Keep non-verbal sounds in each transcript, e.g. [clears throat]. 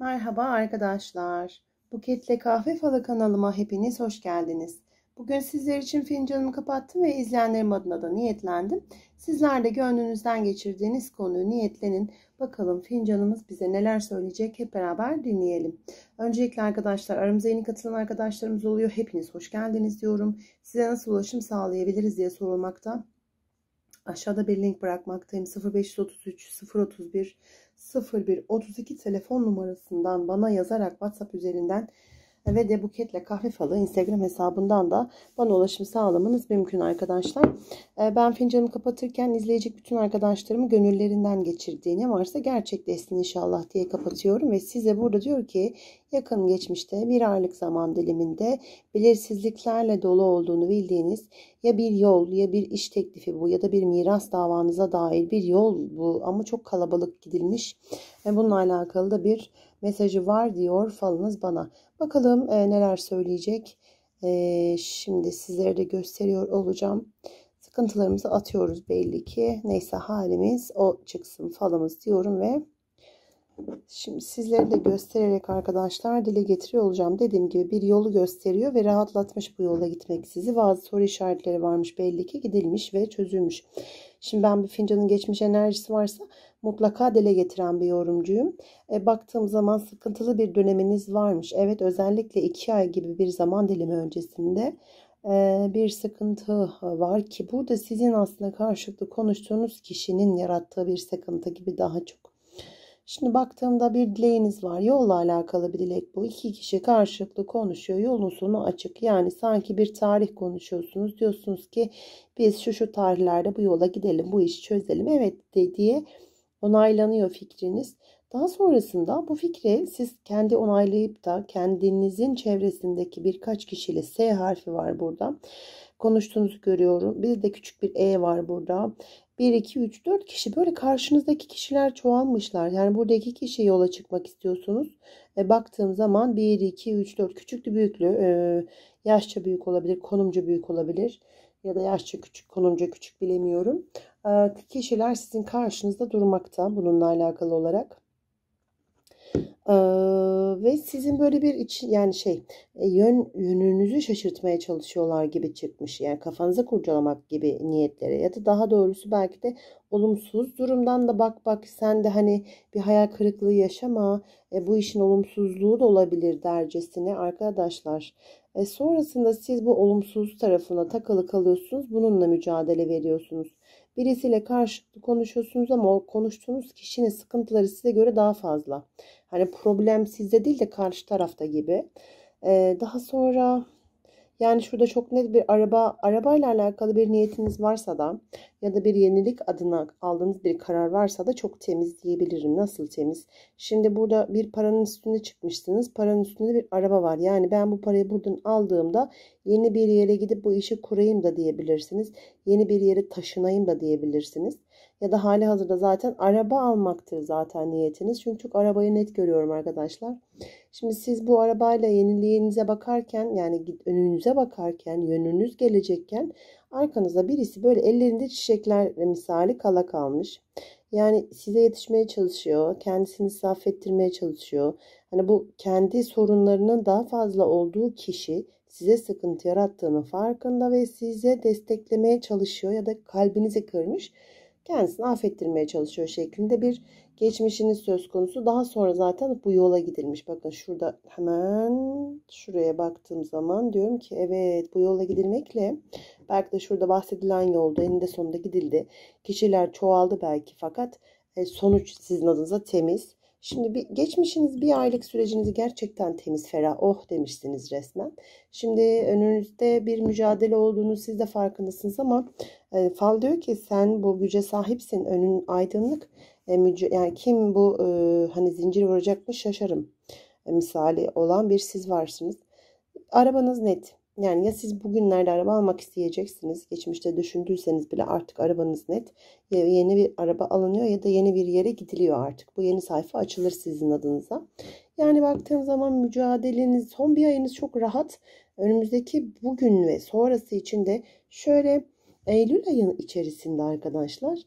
Merhaba arkadaşlar. Buketle Kahve Falı kanalıma hepiniz hoş geldiniz. Bugün sizler için fincanımı kapattım ve izleyenlerim adına da niyetlendim. Sizler de gönlünüzden geçirdiğiniz konuyu niyetlenin. Bakalım fincanımız bize neler söyleyecek hep beraber dinleyelim. Öncelikle arkadaşlar aramıza yeni katılan arkadaşlarımız oluyor. Hepiniz hoş geldiniz diyorum. Size nasıl ulaşım sağlayabiliriz diye sorulmakta. Aşağıda bir link bırakmaktayım. 0533 031 0132 telefon numarasından bana yazarak WhatsApp üzerinden ve de Buket'le Kahve Falı Instagram hesabından da bana ulaşım sağlamanız mümkün arkadaşlar. Ee, ben fincanımı kapatırken izleyecek bütün arkadaşlarımı gönüllerinden geçirdiğini varsa gerçekleşsin inşallah diye kapatıyorum ve size burada diyor ki yakın geçmişte bir aylık zaman diliminde belirsizliklerle dolu olduğunu bildiğiniz ya bir yol ya bir iş teklifi bu ya da bir miras davanıza dair bir yol bu ama çok kalabalık gidilmiş ve bununla alakalı da bir mesajı var diyor falınız bana. Bakalım e, neler söyleyecek. E, şimdi sizlere de gösteriyor olacağım. Sıkıntılarımızı atıyoruz belli ki. Neyse halimiz o çıksın falımız diyorum ve Şimdi sizlere de göstererek arkadaşlar dile getiriyor olacağım. Dediğim gibi bir yolu gösteriyor ve rahatlatmış bu yolda gitmek sizi. Bazı soru işaretleri varmış belli ki gidilmiş ve çözülmüş. Şimdi ben bir fincanın geçmiş enerjisi varsa mutlaka dile getiren bir yorumcuyum. E, baktığım zaman sıkıntılı bir döneminiz varmış. Evet özellikle 2 ay gibi bir zaman dilimi öncesinde e, bir sıkıntı var ki burada sizin aslında karşılıklı konuştuğunuz kişinin yarattığı bir sıkıntı gibi daha çok Şimdi baktığımda bir dileğiniz var. Yolla alakalı bir dilek bu. İki kişi karşılıklı konuşuyor. Yolun sonu açık. Yani sanki bir tarih konuşuyorsunuz. Diyorsunuz ki biz şu şu tarihlerde bu yola gidelim. Bu işi çözelim. Evet de diye onaylanıyor fikriniz. Daha sonrasında bu fikri siz kendi onaylayıp da kendinizin çevresindeki birkaç kişiyle S harfi var burada. Konuştuğunuzu görüyorum. Bir de küçük bir E var burada. 1, 2, 3, 4 kişi böyle karşınızdaki kişiler çoğalmışlar. Yani burada iki kişi yola çıkmak istiyorsunuz. E, baktığım zaman 1, 2, 3, 4 küçüklü büyüklü e, yaşça büyük olabilir, konumca büyük olabilir ya da yaşça küçük, konumca küçük bilemiyorum. E, kişiler sizin karşınızda durmakta bununla alakalı olarak. Ee, ve sizin böyle bir için yani şey e, yön yönünüzü şaşırtmaya çalışıyorlar gibi çıkmış. Yani kafanıza kurcalamak gibi niyetlere ya da daha doğrusu belki de olumsuz durumdan da bak bak sen de hani bir hayal kırıklığı yaşama e, bu işin olumsuzluğu da olabilir dercesine arkadaşlar e, sonrasında siz bu olumsuz tarafına takılı kalıyorsunuz. Bununla mücadele veriyorsunuz. Birisiyle karşılıklı konuşuyorsunuz ama o konuştuğunuz kişinin sıkıntıları size göre daha fazla. Hani problem sizde değil de karşı tarafta gibi. E, daha sonra yani şurada çok net bir araba, arabayla alakalı bir niyetiniz varsa da ya da bir yenilik adına aldığınız bir karar varsa da çok temiz diyebilirim. Nasıl temiz? Şimdi burada bir paranın üstünde çıkmışsınız. Paranın üstünde bir araba var. Yani ben bu parayı buradan aldığımda Yeni bir yere gidip bu işi kurayım da diyebilirsiniz. Yeni bir yere taşınayım da diyebilirsiniz. Ya da hali hazırda zaten araba almaktır zaten niyetiniz. Çünkü çok arabayı net görüyorum arkadaşlar. Şimdi siz bu arabayla yeniliğinize bakarken yani önünüze bakarken yönünüz gelecekken arkanızda birisi böyle ellerinde çiçekler misali kala kalmış. Yani size yetişmeye çalışıyor, kendisini saf çalışıyor. Hani bu kendi sorunlarının daha fazla olduğu kişi size sıkıntı yarattığının farkında ve size desteklemeye çalışıyor ya da kalbinizi kırmış kendisini affettirmeye çalışıyor şeklinde bir geçmişiniz söz konusu. Daha sonra zaten bu yola gidilmiş. Bakın şurada hemen şuraya baktığım zaman diyorum ki evet bu yola gidilmekle belki de şurada bahsedilen yolda eninde sonunda gidildi. Kişiler çoğaldı belki fakat e, sonuç sizin adınıza temiz. Şimdi bir, geçmişiniz bir aylık sürecinizi gerçekten temiz, ferah, oh demişsiniz resmen. Şimdi önünüzde bir mücadele olduğunu siz de farkındasınız ama e, fal diyor ki sen bu güce sahipsin, önün aydınlık. E, müc- yani kim bu e, hani zincir vuracakmış şaşarım e, misali olan bir siz varsınız. Arabanız net, yani ya siz bugünlerde araba almak isteyeceksiniz. Geçmişte düşündüyseniz bile artık arabanız net. Ya yeni bir araba alınıyor ya da yeni bir yere gidiliyor artık. Bu yeni sayfa açılır sizin adınıza. Yani baktığım zaman mücadeleniz, son bir ayınız çok rahat. Önümüzdeki bugün ve sonrası için de şöyle Eylül ayı içerisinde arkadaşlar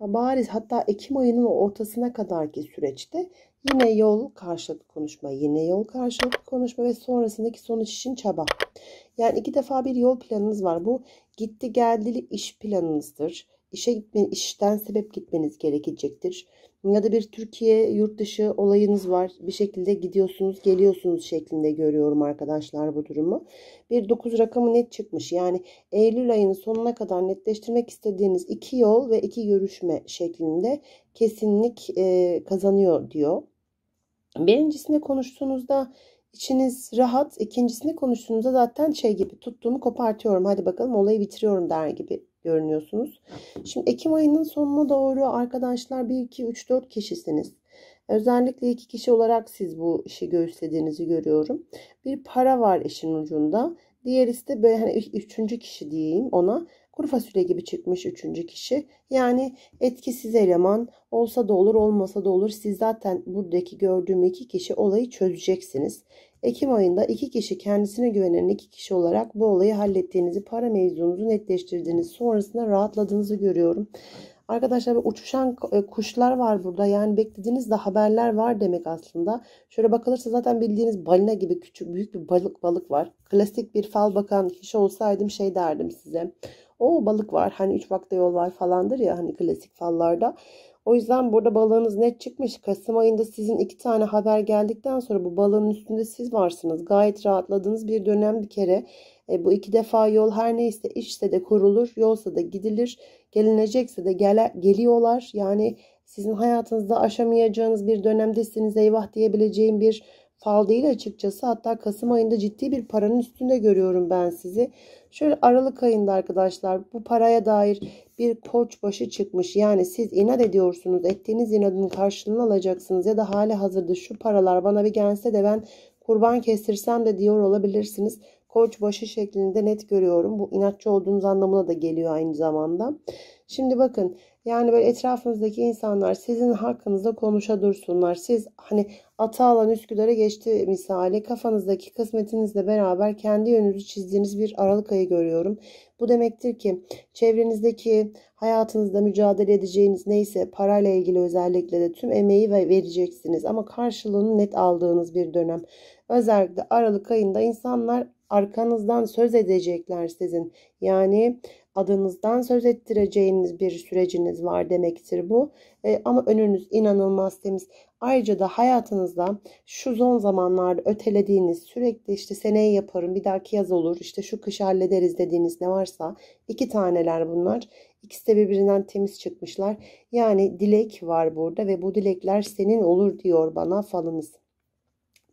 bariz hatta Ekim ayının ortasına kadarki süreçte yine yol karşılıklı konuşma, yine yol karşılıklı konuşma ve sonrasındaki sonuç için çaba. Yani iki defa bir yol planınız var. Bu gitti geldili iş planınızdır. İşe gitmen, işten sebep gitmeniz gerekecektir ya da bir Türkiye yurt dışı olayınız var. Bir şekilde gidiyorsunuz, geliyorsunuz şeklinde görüyorum arkadaşlar bu durumu. Bir 9 rakamı net çıkmış. Yani Eylül ayının sonuna kadar netleştirmek istediğiniz iki yol ve iki görüşme şeklinde kesinlik e, kazanıyor diyor. Birincisini konuştuğunuzda içiniz rahat. ikincisini konuştuğunuzda zaten şey gibi tuttuğumu kopartıyorum. Hadi bakalım olayı bitiriyorum der gibi görünüyorsunuz. Şimdi Ekim ayının sonuna doğru arkadaşlar 1, 2, 3, 4 kişisiniz. Özellikle iki kişi olarak siz bu işi göğüslediğinizi görüyorum. Bir para var işin ucunda. Diğer ise böyle hani üçüncü kişi diyeyim ona. Kuru fasulye gibi çıkmış üçüncü kişi. Yani etkisiz eleman olsa da olur olmasa da olur. Siz zaten buradaki gördüğüm iki kişi olayı çözeceksiniz. Ekim ayında iki kişi kendisine güvenen iki kişi olarak bu olayı hallettiğinizi, para mevzunuzu netleştirdiğiniz sonrasında rahatladığınızı görüyorum. Arkadaşlar uçuşan e, kuşlar var burada. Yani beklediğiniz de haberler var demek aslında. Şöyle bakılırsa zaten bildiğiniz balina gibi küçük büyük bir balık balık var. Klasik bir fal bakan kişi olsaydım şey derdim size. O balık var. Hani üç vakte yol var falandır ya hani klasik fallarda. O yüzden burada balığınız net çıkmış. Kasım ayında sizin iki tane haber geldikten sonra bu balığın üstünde siz varsınız. Gayet rahatladığınız bir dönem bir kere. E, bu iki defa yol her neyse işte de kurulur, yolsa da gidilir, gelinecekse de gele, geliyorlar. Yani sizin hayatınızda aşamayacağınız bir dönemdesiniz eyvah diyebileceğim bir fal değil açıkçası. Hatta Kasım ayında ciddi bir paranın üstünde görüyorum ben sizi. Şöyle Aralık ayında arkadaşlar bu paraya dair bir koç başı çıkmış. Yani siz inat ediyorsunuz. Ettiğiniz inadın karşılığını alacaksınız. Ya da hali hazırda şu paralar bana bir gelse de ben kurban kestirsem de diyor olabilirsiniz. Koç başı şeklinde net görüyorum. Bu inatçı olduğunuz anlamına da geliyor aynı zamanda. Şimdi bakın yani böyle etrafınızdaki insanlar sizin hakkınızda konuşa dursunlar. Siz hani ata alan Üsküdar'a geçti misali kafanızdaki kısmetinizle beraber kendi yönünüzü çizdiğiniz bir Aralık ayı görüyorum. Bu demektir ki çevrenizdeki hayatınızda mücadele edeceğiniz neyse parayla ilgili özellikle de tüm emeği ve vereceksiniz ama karşılığını net aldığınız bir dönem. Özellikle Aralık ayında insanlar arkanızdan söz edecekler sizin. Yani adınızdan söz ettireceğiniz bir süreciniz var demektir bu. E, ama önünüz inanılmaz temiz. Ayrıca da hayatınızda şu son zamanlarda ötelediğiniz sürekli işte seneye yaparım bir dahaki yaz olur işte şu kış hallederiz dediğiniz ne varsa iki taneler bunlar. İkisi de birbirinden temiz çıkmışlar. Yani dilek var burada ve bu dilekler senin olur diyor bana falınız.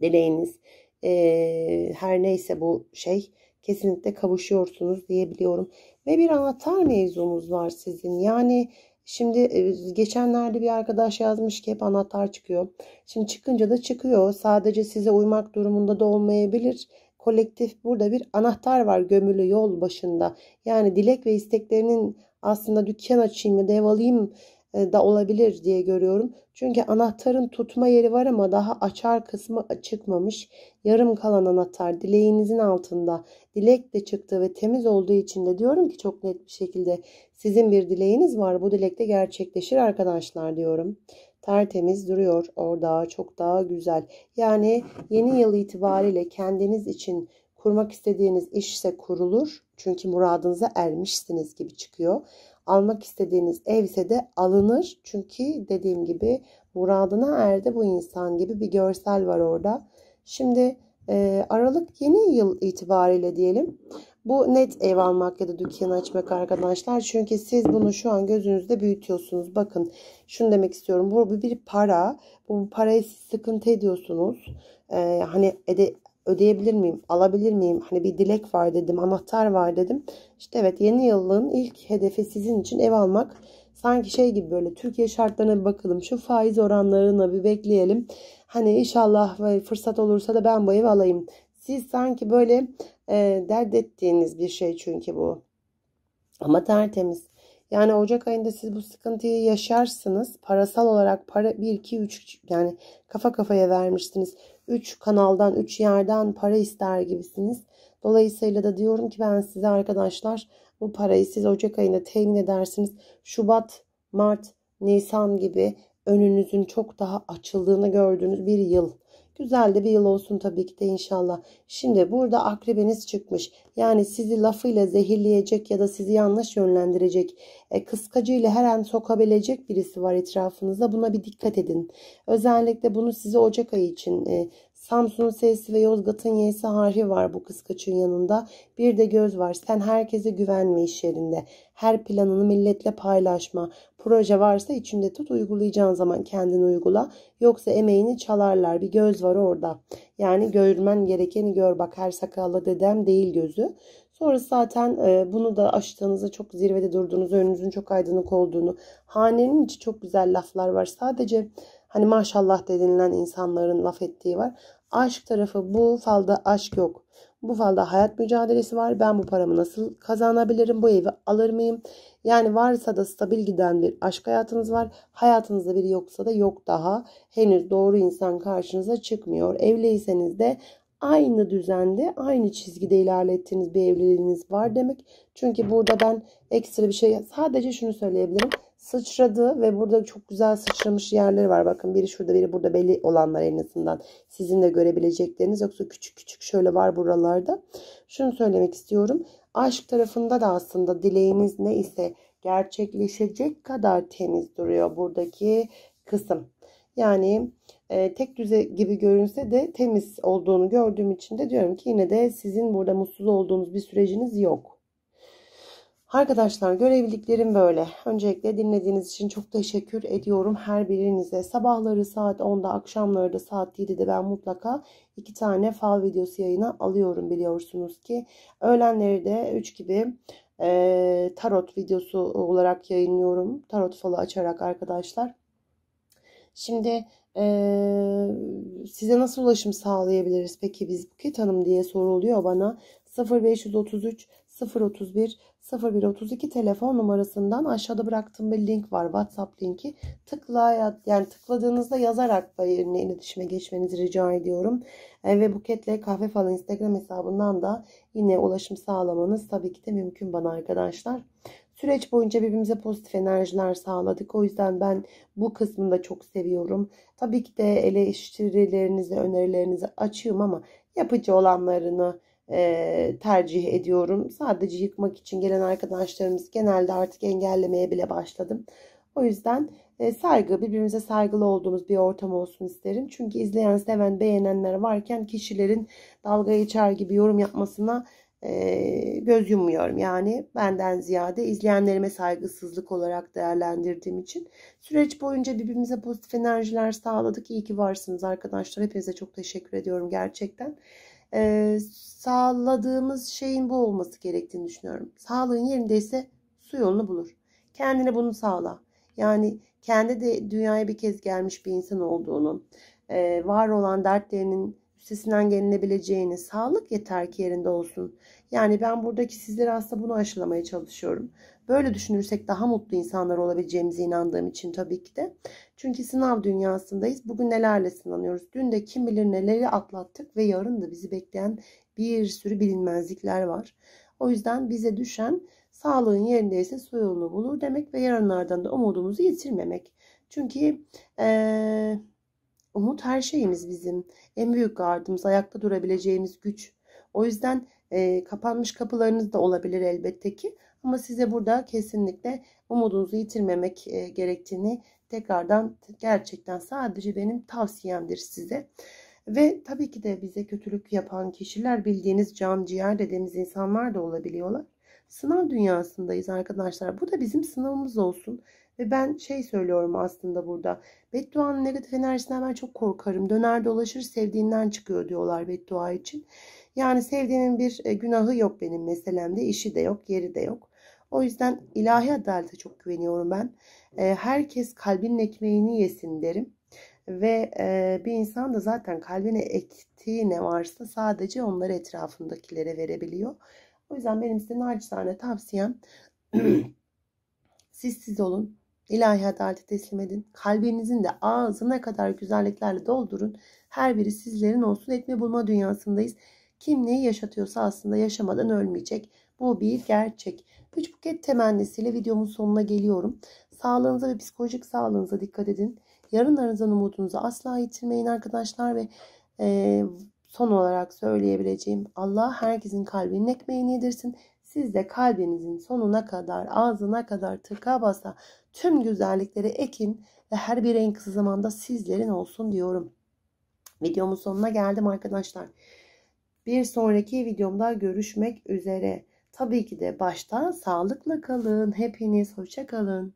Dileğiniz e, her neyse bu şey kesinlikle kavuşuyorsunuz diyebiliyorum. Ve bir anahtar mevzumuz var sizin. Yani Şimdi e, geçenlerde bir arkadaş yazmış ki hep anahtar çıkıyor. Şimdi çıkınca da çıkıyor. Sadece size uymak durumunda da olmayabilir. Kolektif burada bir anahtar var gömülü yol başında. Yani dilek ve isteklerinin aslında dükkan açayım ya da ev alayım e, da olabilir diye görüyorum. Çünkü anahtarın tutma yeri var ama daha açar kısmı çıkmamış. Yarım kalan anahtar dileğinizin altında dilek de çıktı ve temiz olduğu için de diyorum ki çok net bir şekilde sizin bir dileğiniz var. Bu dilek de gerçekleşir arkadaşlar diyorum. Tertemiz duruyor orada çok daha güzel. Yani yeni yıl itibariyle kendiniz için kurmak istediğiniz iş ise kurulur. Çünkü muradınıza ermişsiniz gibi çıkıyor. Almak istediğiniz ev ise de alınır. Çünkü dediğim gibi muradına erdi bu insan gibi bir görsel var orada. Şimdi e, Aralık yeni yıl itibariyle diyelim. Bu net ev almak ya da dükkan açmak arkadaşlar. Çünkü siz bunu şu an gözünüzde büyütüyorsunuz. Bakın şunu demek istiyorum. Bu bir para. Bu parayı siz sıkıntı ediyorsunuz. Ee, hani ede, ödeyebilir miyim, alabilir miyim? Hani bir dilek var dedim, anahtar var dedim. İşte evet yeni yılın ilk hedefi sizin için ev almak. Sanki şey gibi böyle Türkiye şartlarına bir bakalım. Şu faiz oranlarına bir bekleyelim. Hani inşallah fırsat olursa da ben bu evi alayım. Siz sanki böyle e, dert ettiğiniz bir şey çünkü bu. Ama tertemiz. Yani Ocak ayında siz bu sıkıntıyı yaşarsınız. Parasal olarak para 1 2 3 yani kafa kafaya vermiştiniz. 3 kanaldan, 3 yerden para ister gibisiniz. Dolayısıyla da diyorum ki ben size arkadaşlar bu parayı siz Ocak ayında temin edersiniz. Şubat, Mart, Nisan gibi önünüzün çok daha açıldığını gördüğünüz bir yıl Güzel de bir yıl olsun tabii ki de inşallah. Şimdi burada akrebeniz çıkmış. Yani sizi lafıyla zehirleyecek ya da sizi yanlış yönlendirecek, e, kıskacıyla her an sokabilecek birisi var etrafınızda. Buna bir dikkat edin. Özellikle bunu size Ocak ayı için e, Samsun'un S'si ve Yozgat'ın Y'si harfi var bu kıskaçın yanında. Bir de göz var. Sen herkese güvenme iş yerinde. Her planını milletle paylaşma. Proje varsa içinde tut uygulayacağın zaman kendini uygula. Yoksa emeğini çalarlar. Bir göz var orada. Yani görmen gerekeni gör bak her sakallı dedem değil gözü. Sonra zaten e, bunu da aştığınızda çok zirvede durduğunuz önünüzün çok aydınlık olduğunu, hanenin içi çok güzel laflar var. Sadece Hani maşallah denilen insanların laf ettiği var. Aşk tarafı bu falda aşk yok. Bu falda hayat mücadelesi var. Ben bu paramı nasıl kazanabilirim? Bu evi alır mıyım? Yani varsa da stabil giden bir aşk hayatınız var. Hayatınızda biri yoksa da yok daha. Henüz doğru insan karşınıza çıkmıyor. Evliyseniz de aynı düzende, aynı çizgide ilerlettiğiniz bir evliliğiniz var demek. Çünkü burada ben ekstra bir şey sadece şunu söyleyebilirim sıçradı ve burada çok güzel sıçramış yerleri var. Bakın biri şurada biri burada belli olanlar en azından sizin de görebilecekleriniz yoksa küçük küçük şöyle var buralarda. Şunu söylemek istiyorum. Aşk tarafında da aslında dileğiniz ne ise gerçekleşecek kadar temiz duruyor buradaki kısım. Yani e, tek düze gibi görünse de temiz olduğunu gördüğüm için de diyorum ki yine de sizin burada mutsuz olduğunuz bir süreciniz yok. Arkadaşlar görebildiklerim böyle. Öncelikle dinlediğiniz için çok teşekkür ediyorum her birinize. Sabahları saat 10'da, akşamları da saat 7'de ben mutlaka iki tane fal videosu yayına alıyorum biliyorsunuz ki. Öğlenleri de 3 gibi e, tarot videosu olarak yayınlıyorum. Tarot falı açarak arkadaşlar. Şimdi e, size nasıl ulaşım sağlayabiliriz peki biz Buket Hanım diye soruluyor bana. 0533 031 0132 telefon numarasından aşağıda bıraktığım bir link var. WhatsApp linki. Tıkla yani tıkladığınızda yazarak benimle iletişime geçmenizi rica ediyorum. E, ve buketle kahve falan Instagram hesabından da yine ulaşım sağlamanız tabii ki de mümkün bana arkadaşlar. Süreç boyunca birbirimize pozitif enerjiler sağladık. O yüzden ben bu kısmını da çok seviyorum. Tabii ki de eleştirilerinizi, önerilerinizi açıyorum ama yapıcı olanlarını tercih ediyorum. Sadece yıkmak için gelen arkadaşlarımız genelde artık engellemeye bile başladım. O yüzden saygı, birbirimize saygılı olduğumuz bir ortam olsun isterim. Çünkü izleyen, seven, beğenenler varken kişilerin dalga geçer gibi yorum yapmasına göz yummuyorum. Yani benden ziyade izleyenlerime saygısızlık olarak değerlendirdiğim için süreç boyunca birbirimize pozitif enerjiler sağladık. İyi ki varsınız arkadaşlar. Hepinize çok teşekkür ediyorum gerçekten e, sağladığımız şeyin bu olması gerektiğini düşünüyorum. Sağlığın yerindeyse su yolunu bulur. Kendine bunu sağla. Yani kendi de dünyaya bir kez gelmiş bir insan olduğunu, e, var olan dertlerinin üstesinden gelinebileceğini, sağlık yeter ki yerinde olsun. Yani ben buradaki sizlere aslında bunu aşılamaya çalışıyorum. Böyle düşünürsek daha mutlu insanlar olabileceğimize inandığım için tabii ki de. Çünkü sınav dünyasındayız. Bugün nelerle sınanıyoruz? Dün de kim bilir neleri atlattık ve yarın da bizi bekleyen bir sürü bilinmezlikler var. O yüzden bize düşen sağlığın yerindeyse su yolunu bulur demek ve yarınlardan da umudumuzu yitirmemek. Çünkü ee, Umut her şeyimiz bizim. En büyük gardımız, ayakta durabileceğimiz güç. O yüzden e, kapanmış kapılarınız da olabilir elbette ki. Ama size burada kesinlikle umudunuzu yitirmemek e, gerektiğini tekrardan gerçekten sadece benim tavsiyemdir size. Ve tabii ki de bize kötülük yapan kişiler bildiğiniz can ciğer dediğimiz insanlar da olabiliyorlar. Sınav dünyasındayız arkadaşlar. Bu da bizim sınavımız olsun. Ve ben şey söylüyorum aslında burada. Bedduanın negatif enerjisinden ben çok korkarım. Döner dolaşır sevdiğinden çıkıyor diyorlar beddua için. Yani sevdiğinin bir e, günahı yok benim meselemde. işi de yok, yeri de yok. O yüzden ilahi adalete çok güveniyorum ben. E, herkes kalbinin ekmeğini yesin derim. Ve e, bir insan da zaten kalbine ektiği ne varsa sadece onları etrafındakilere verebiliyor. O yüzden benim size nacizane tavsiyem [clears throat] siz siz olun. İlahi adaleti teslim edin. Kalbinizin de ağzına kadar güzelliklerle doldurun. Her biri sizlerin olsun etme bulma dünyasındayız. Kim neyi yaşatıyorsa aslında yaşamadan ölmeyecek. Bu bir gerçek. Üç buket temennisiyle videomun sonuna geliyorum. Sağlığınıza ve psikolojik sağlığınıza dikkat edin. Yarınlarınızdan umudunuzu asla yitirmeyin arkadaşlar ve e, son olarak söyleyebileceğim Allah herkesin kalbinin ekmeğini yedirsin. Siz de kalbinizin sonuna kadar ağzına kadar tıka basa Tüm güzellikleri ekin ve her bir en kısa zamanda sizlerin olsun diyorum. Videomun sonuna geldim arkadaşlar. Bir sonraki videomda görüşmek üzere. Tabii ki de başta sağlıkla kalın. Hepiniz hoşça kalın.